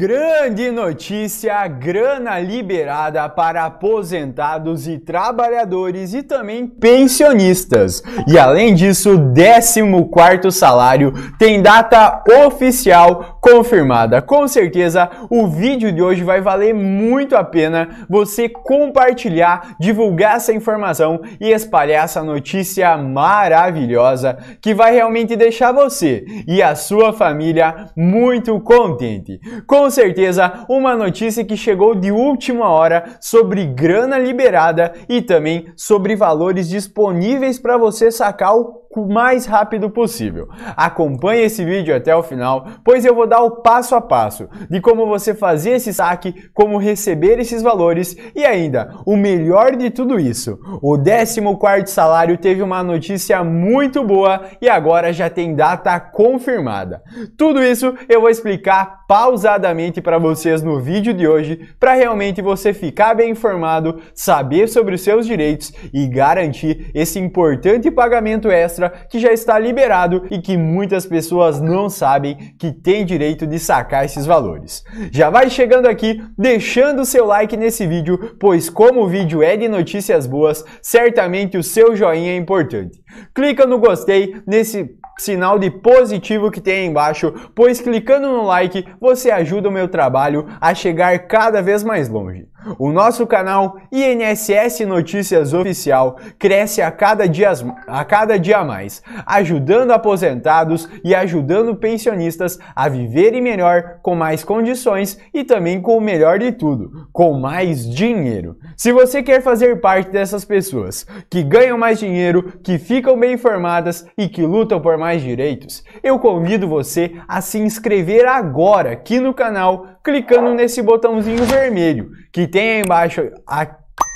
Grande notícia: grana liberada para aposentados e trabalhadores e também pensionistas. E além disso, 14 salário tem data oficial confirmada. Com certeza, o vídeo de hoje vai valer muito a pena você compartilhar, divulgar essa informação e espalhar essa notícia maravilhosa que vai realmente deixar você e a sua família muito contente. Com com certeza uma notícia que chegou de última hora sobre grana liberada e também sobre valores disponíveis para você sacar o mais rápido possível. Acompanhe esse vídeo até o final, pois eu vou dar o passo a passo de como você fazer esse saque, como receber esses valores e ainda o melhor de tudo isso. O 14º salário teve uma notícia muito boa e agora já tem data confirmada. Tudo isso eu vou explicar pausadamente diretamente para vocês no vídeo de hoje, para realmente você ficar bem informado, saber sobre os seus direitos e garantir esse importante pagamento extra que já está liberado e que muitas pessoas não sabem que tem direito de sacar esses valores. Já vai chegando aqui, deixando o seu like nesse vídeo, pois como o vídeo é de notícias boas, certamente o seu joinha é importante. Clica no gostei nesse sinal de positivo que tem aí embaixo, pois clicando no like você ajuda do meu trabalho a chegar cada vez mais longe. O nosso canal INSS Notícias Oficial cresce a cada, dia a cada dia mais, ajudando aposentados e ajudando pensionistas a viverem melhor, com mais condições e também com o melhor de tudo, com mais dinheiro. Se você quer fazer parte dessas pessoas que ganham mais dinheiro, que ficam bem informadas e que lutam por mais direitos, eu convido você a se inscrever agora aqui no canal, clicando nesse botãozinho vermelho que tem aí embaixo a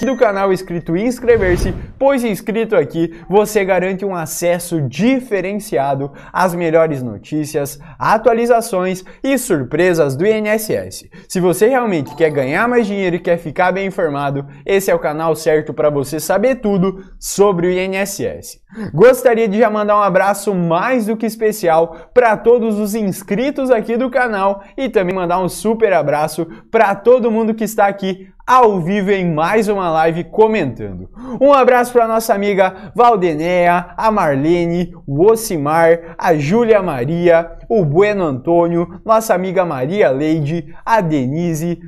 aqui do canal escrito inscrever-se, pois inscrito aqui você garante um acesso diferenciado às melhores notícias, atualizações e surpresas do INSS. Se você realmente quer ganhar mais dinheiro e quer ficar bem informado, esse é o canal certo para você saber tudo sobre o INSS. Gostaria de já mandar um abraço mais do que especial para todos os inscritos aqui do canal e também mandar um super abraço para todo mundo que está aqui ao vivo em mais uma live comentando. Um abraço para nossa amiga Valdenea, a Marlene, o Ocimar, a Júlia Maria, o Bueno Antônio, nossa amiga Maria Leide, a Denise,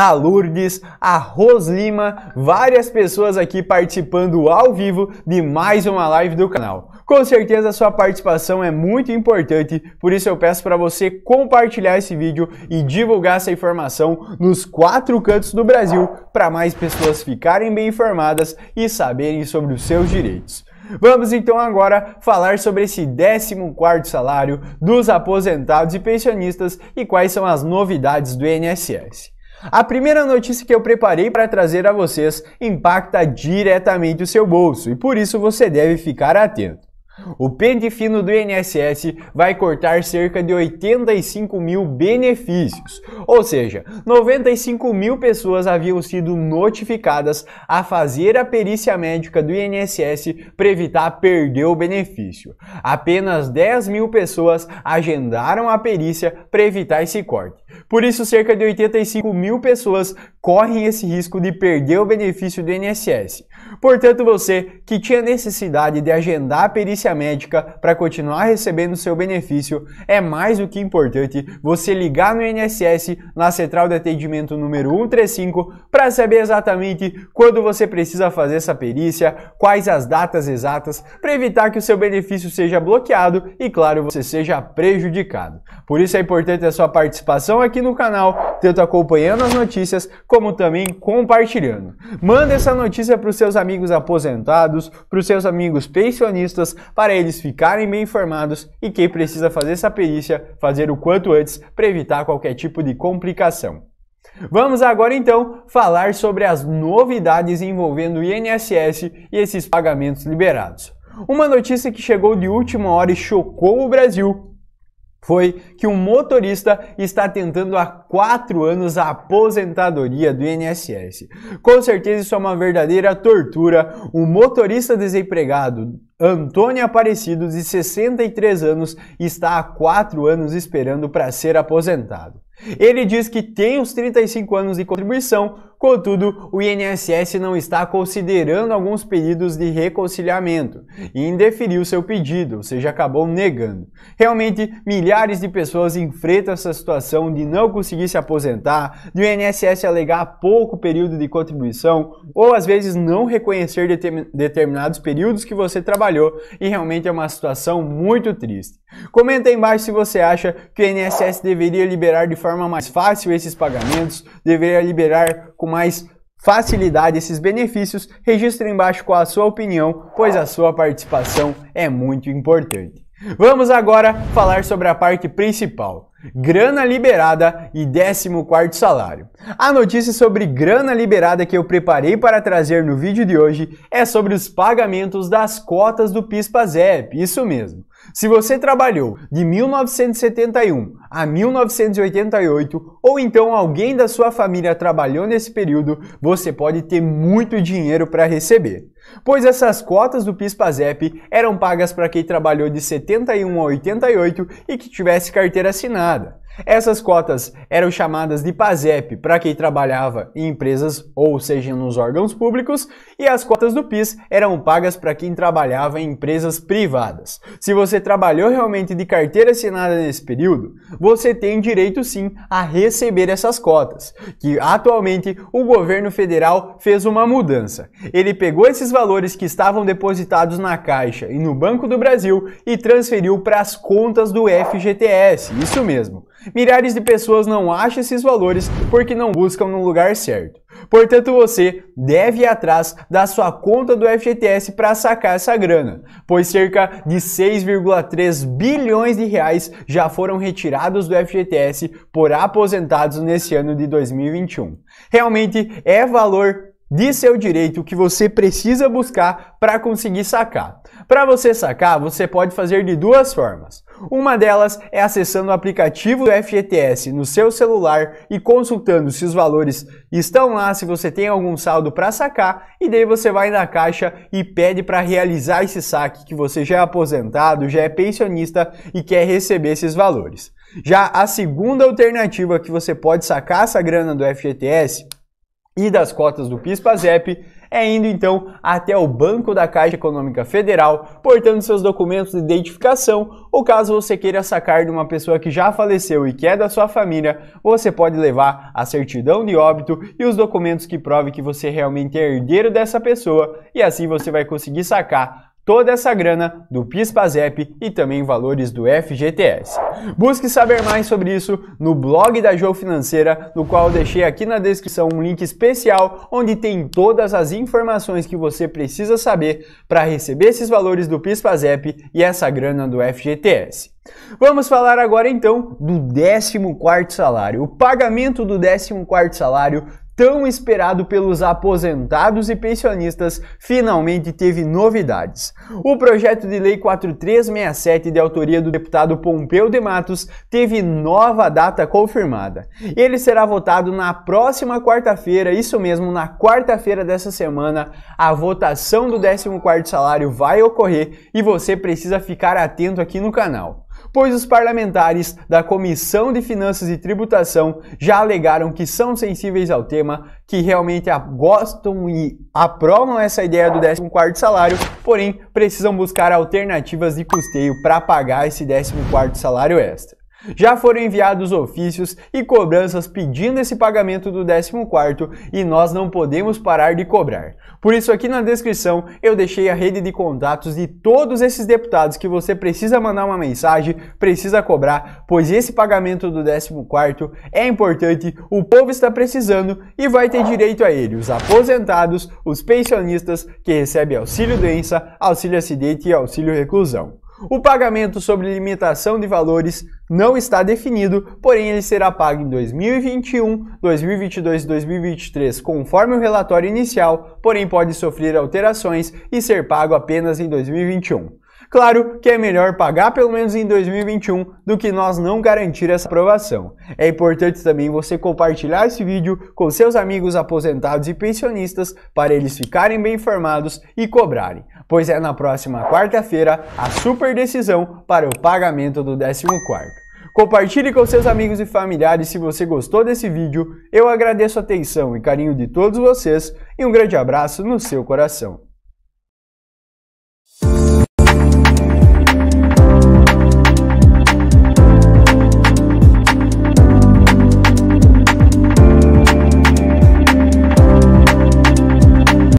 a Lourdes, a Ros Lima, várias pessoas aqui participando ao vivo de mais uma live do canal. Com certeza a sua participação é muito importante, por isso eu peço para você compartilhar esse vídeo e divulgar essa informação nos quatro cantos do Brasil para mais pessoas ficarem bem informadas e saberem sobre os seus direitos. Vamos então agora falar sobre esse 14 salário dos aposentados e pensionistas e quais são as novidades do INSS. A primeira notícia que eu preparei para trazer a vocês impacta diretamente o seu bolso e por isso você deve ficar atento. O pente fino do INSS vai cortar cerca de 85 mil benefícios, ou seja, 95 mil pessoas haviam sido notificadas a fazer a perícia médica do INSS para evitar perder o benefício. Apenas 10 mil pessoas agendaram a perícia para evitar esse corte. Por isso, cerca de 85 mil pessoas correm esse risco de perder o benefício do INSS. Portanto, você que tinha necessidade de agendar a perícia médica para continuar recebendo seu benefício, é mais do que importante você ligar no INSS na central de atendimento número 135 para saber exatamente quando você precisa fazer essa perícia, quais as datas exatas, para evitar que o seu benefício seja bloqueado e, claro, você seja prejudicado. Por isso é importante a sua participação aqui no canal, tanto acompanhando as notícias como também compartilhando. Manda essa notícia para os seus amigos aposentados, para os seus amigos pensionistas, para eles ficarem bem informados e quem precisa fazer essa perícia, fazer o quanto antes para evitar qualquer tipo de complicação. Vamos agora então falar sobre as novidades envolvendo o INSS e esses pagamentos liberados. Uma notícia que chegou de última hora e chocou o Brasil foi que um motorista está tentando há quatro anos a aposentadoria do INSS. Com certeza isso é uma verdadeira tortura. O motorista desempregado Antônio Aparecido, de 63 anos, está há 4 anos esperando para ser aposentado. Ele diz que tem os 35 anos de contribuição, contudo, o INSS não está considerando alguns pedidos de reconciliamento e indeferiu seu pedido, ou seja, acabou negando. Realmente, milhares de pessoas enfrentam essa situação de não conseguir se aposentar, de o INSS alegar pouco período de contribuição ou às vezes não reconhecer determinados períodos que você trabalhou e realmente é uma situação muito triste. Comenta aí embaixo se você acha que o INSS deveria liberar de forma mais fácil esses pagamentos, deveria liberar com mais facilidade esses benefícios. Registre embaixo com a sua opinião, pois a sua participação é muito importante. Vamos agora falar sobre a parte principal: grana liberada e 14 salário. A notícia sobre grana liberada que eu preparei para trazer no vídeo de hoje é sobre os pagamentos das cotas do PIS/PASEP. Isso mesmo. Se você trabalhou de 1971 a 1988, ou então alguém da sua família trabalhou nesse período, você pode ter muito dinheiro para receber. Pois essas cotas do PIS/PASEP eram pagas para quem trabalhou de 71 a 88 e que tivesse carteira assinada. Essas cotas eram chamadas de PASEP para quem trabalhava em empresas ou seja nos órgãos públicos, e as cotas do PIS eram pagas para quem trabalhava em empresas privadas. Se você trabalhou realmente de carteira assinada nesse período, você tem direito sim a receber essas cotas, que atualmente o governo federal fez uma mudança. Ele pegou esses valores que estavam depositados na Caixa e no Banco do Brasil e transferiu para as contas do FGTS, isso mesmo. Milhares de pessoas não acham esses valores porque não buscam no lugar certo. Portanto, você deve ir atrás da sua conta do FGTS para sacar essa grana, pois cerca de 6,3 bilhões de reais já foram retirados do FGTS por aposentados nesse ano de 2021. Realmente é valor de seu direito que você precisa buscar para conseguir sacar. Para você sacar, você pode fazer de duas formas. Uma delas é acessando o aplicativo do FGTS no seu celular e consultando se os valores estão lá, se você tem algum saldo para sacar, e daí você vai na caixa e pede para realizar esse saque que você já é aposentado, já é pensionista e quer receber esses valores. Já a segunda alternativa que você pode sacar essa grana do FGTS e das cotas do PIS/PASEP é indo então até o Banco da Caixa Econômica Federal, portando seus documentos de identificação, ou caso você queira sacar de uma pessoa que já faleceu e que é da sua família, você pode levar a certidão de óbito e os documentos que prove que você realmente é herdeiro dessa pessoa, e assim você vai conseguir sacar toda essa grana do PIS/PASEP e também valores do FGTS. Busque saber mais sobre isso no blog da Joe Financeira, no qual deixei aqui na descrição um link especial onde tem todas as informações que você precisa saber para receber esses valores do PIS/PASEP e essa grana do FGTS. Vamos falar agora então do 14º salário. O pagamento do 14º salário tão esperado pelos aposentados e pensionistas, finalmente teve novidades. O projeto de lei 4367, de autoria do deputado Pompeu de Matos, teve nova data confirmada. Ele será votado na próxima quarta-feira, isso mesmo, na quarta-feira dessa semana, a votação do 14º salário vai ocorrer e você precisa ficar atento aqui no canal pois os parlamentares da Comissão de Finanças e Tributação já alegaram que são sensíveis ao tema, que realmente gostam e aprovam essa ideia do 14º salário, porém precisam buscar alternativas de custeio para pagar esse 14º salário extra. Já foram enviados ofícios e cobranças pedindo esse pagamento do 14 e nós não podemos parar de cobrar. Por isso aqui na descrição eu deixei a rede de contatos de todos esses deputados que você precisa mandar uma mensagem, precisa cobrar, pois esse pagamento do 14 é importante, o povo está precisando e vai ter direito a ele, os aposentados, os pensionistas que recebem auxílio doença, auxílio acidente e auxílio reclusão. O pagamento sobre limitação de valores não está definido, porém ele será pago em 2021, 2022 e 2023, conforme o relatório inicial, porém pode sofrer alterações e ser pago apenas em 2021. Claro que é melhor pagar pelo menos em 2021 do que nós não garantir essa aprovação. É importante também você compartilhar esse vídeo com seus amigos aposentados e pensionistas para eles ficarem bem informados e cobrarem pois é na próxima quarta-feira a super decisão para o pagamento do 14. Compartilhe com seus amigos e familiares se você gostou desse vídeo. Eu agradeço a atenção e carinho de todos vocês e um grande abraço no seu coração.